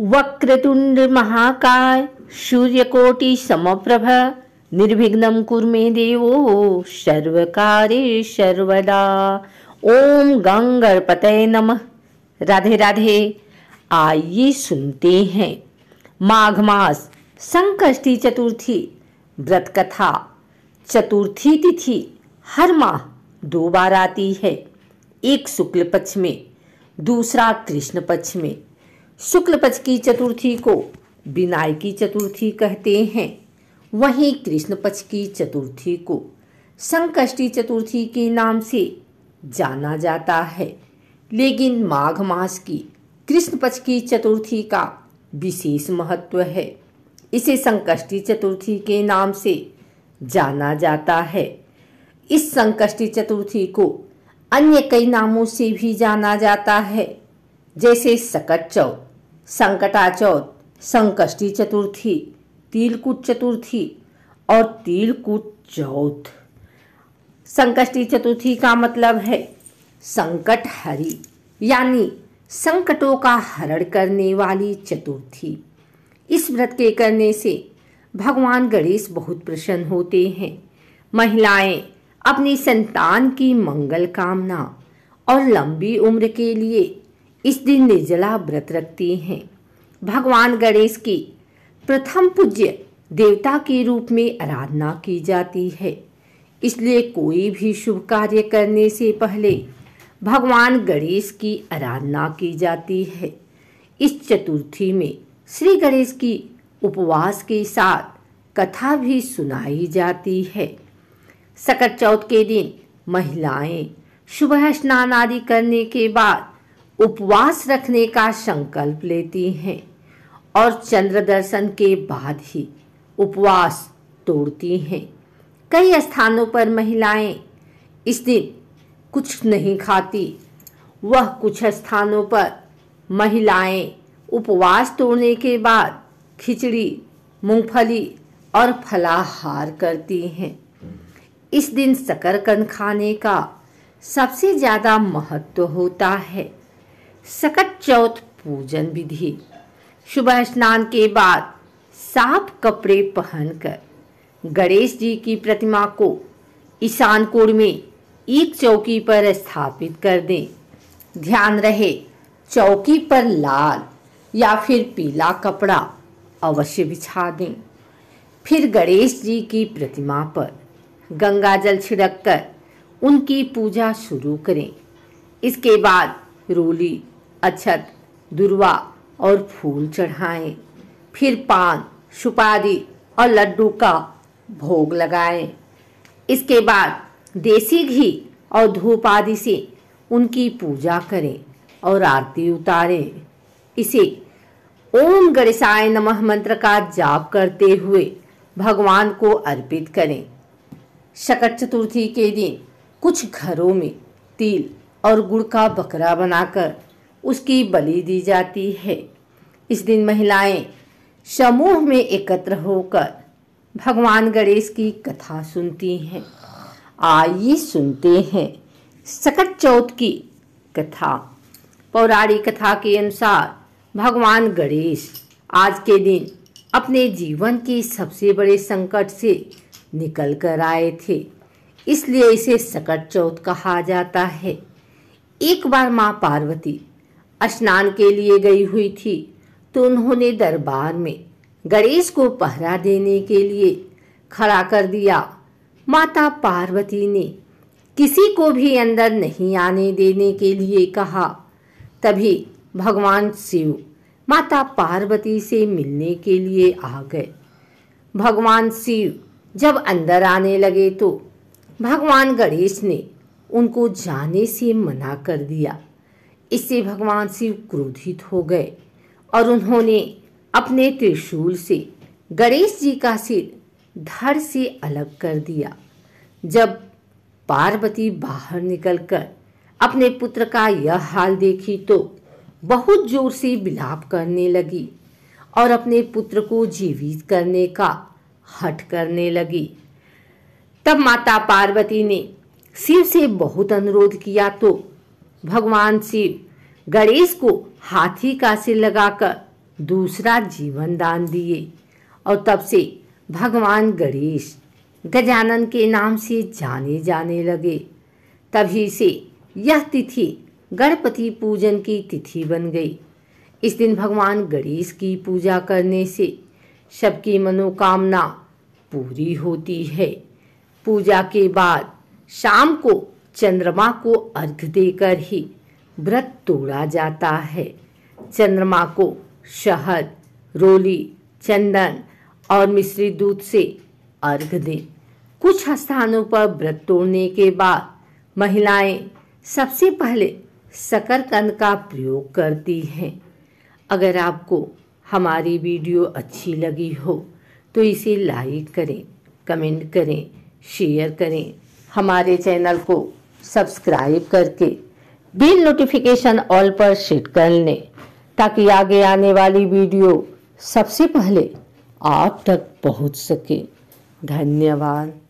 वक्रतुंड महाकाय सूर्यकोटि समप्रभ निर्विघ्नं कुर्मे देव सर्वकारे सर्वदा ओम गंगणपतये नम राधे राधे आइए सुनते हैं माघ मास संकष्टी चतुर्थी व्रत कथा चतुर्थी तिथि हर माह दो बार आती है एक शुक्ल पक्ष में दूसरा कृष्ण पक्ष में शुक्ल पक्ष की चतुर्थी को विनाय की चतुर्थी कहते हैं वहीं कृष्ण पक्ष की चतुर्थी को संकष्टी चतुर्थी के नाम से जाना जाता है लेकिन माघ मास की कृष्ण पक्ष की चतुर्थी का विशेष महत्व है इसे संकष्टी चतुर्थी के नाम से जाना जाता है इस संकष्टी चतुर्थी को अन्य कई नामों से भी जाना जाता है जैसे सकट चौथ संकटाचौथ संकष्टी चतुर्थी तिलकुट चतुर्थी और तिलकुट चौथ संकष्टी चतुर्थी का मतलब है संकट हरी यानी संकटों का हरण करने वाली चतुर्थी इस व्रत के करने से भगवान गणेश बहुत प्रसन्न होते हैं महिलाएं अपनी संतान की मंगल कामना और लंबी उम्र के लिए इस दिन निर्जला व्रत रखती हैं भगवान गणेश की प्रथम पूज्य देवता के रूप में आराधना की जाती है इसलिए कोई भी शुभ कार्य करने से पहले भगवान गणेश की आराधना की जाती है इस चतुर्थी में श्री गणेश की उपवास के साथ कथा भी सुनाई जाती है सकट चौथ के दिन महिलाएं सुबह स्नान आदि करने के बाद उपवास रखने का संकल्प लेती हैं और चंद्र दर्शन के बाद ही उपवास तोड़ती हैं कई स्थानों पर महिलाएं इस दिन कुछ नहीं खाती वह कुछ स्थानों पर महिलाएं उपवास तोड़ने के बाद खिचड़ी मूंगफली और फलाहार करती हैं इस दिन शकरकंद खाने का सबसे ज़्यादा महत्व होता है सकट चौथ पूजन विधि सुबह स्नान के बाद साफ कपड़े पहनकर गणेश जी की प्रतिमा को ईशान कोण में एक चौकी पर स्थापित कर दें ध्यान रहे चौकी पर लाल या फिर पीला कपड़ा अवश्य बिछा दें फिर गणेश जी की प्रतिमा पर गंगा जल छिड़क कर उनकी पूजा शुरू करें इसके बाद रोली अच्छत दुर्वा और फूल चढ़ाएं फिर पान सुपारी और लड्डू का भोग लगाएं इसके बाद देसी घी और धूप आदि से उनकी पूजा करें और आरती उतारें इसे ओम गणेशाय नमः मंत्र का जाप करते हुए भगवान को अर्पित करें शकट चतुर्थी के दिन कुछ घरों में तिल और गुड़ का बकरा बनाकर उसकी बलि दी जाती है इस दिन महिलाएं समूह में एकत्र होकर भगवान गणेश की कथा सुनती हैं आइए सुनते हैं सकट चौथ की कथा पौराणिक कथा के अनुसार भगवान गणेश आज के दिन अपने जीवन के सबसे बड़े संकट से निकल कर आए थे इसलिए इसे सकट चौथ कहा जाता है एक बार माँ पार्वती स्नान के लिए गई हुई थी तो उन्होंने दरबार में गणेश को पहरा देने के लिए खड़ा कर दिया माता पार्वती ने किसी को भी अंदर नहीं आने देने के लिए कहा तभी भगवान शिव माता पार्वती से मिलने के लिए आ गए भगवान शिव जब अंदर आने लगे तो भगवान गणेश ने उनको जाने से मना कर दिया इससे भगवान शिव क्रोधित हो गए और उन्होंने अपने त्रिशूल से गणेश जी का सिर धड़ से अलग कर दिया जब पार्वती बाहर निकलकर अपने पुत्र का यह हाल देखी तो बहुत जोर से विलाप करने लगी और अपने पुत्र को जीवित करने का हट करने लगी तब माता पार्वती ने शिव से बहुत अनुरोध किया तो भगवान शिव गणेश को हाथी का सिर लगाकर दूसरा जीवन दान दिए और तब से भगवान गणेश गजानन के नाम से जाने जाने लगे तभी से यह तिथि गणपति पूजन की तिथि बन गई इस दिन भगवान गणेश की पूजा करने से सबकी मनोकामना पूरी होती है पूजा के बाद शाम को चंद्रमा को अर्घ देकर ही व्रत तोड़ा जाता है चंद्रमा को शहद रोली चंदन और मिश्री दूध से अर्घ दें कुछ स्थानों पर व्रत तोड़ने के बाद महिलाएं सबसे पहले शकरकंद का प्रयोग करती हैं अगर आपको हमारी वीडियो अच्छी लगी हो तो इसे लाइक करें कमेंट करें शेयर करें हमारे चैनल को सब्सक्राइब करके बिल नोटिफिकेशन ऑल पर सेट कर लें ताकि आगे आने वाली वीडियो सबसे पहले आप तक पहुंच सके धन्यवाद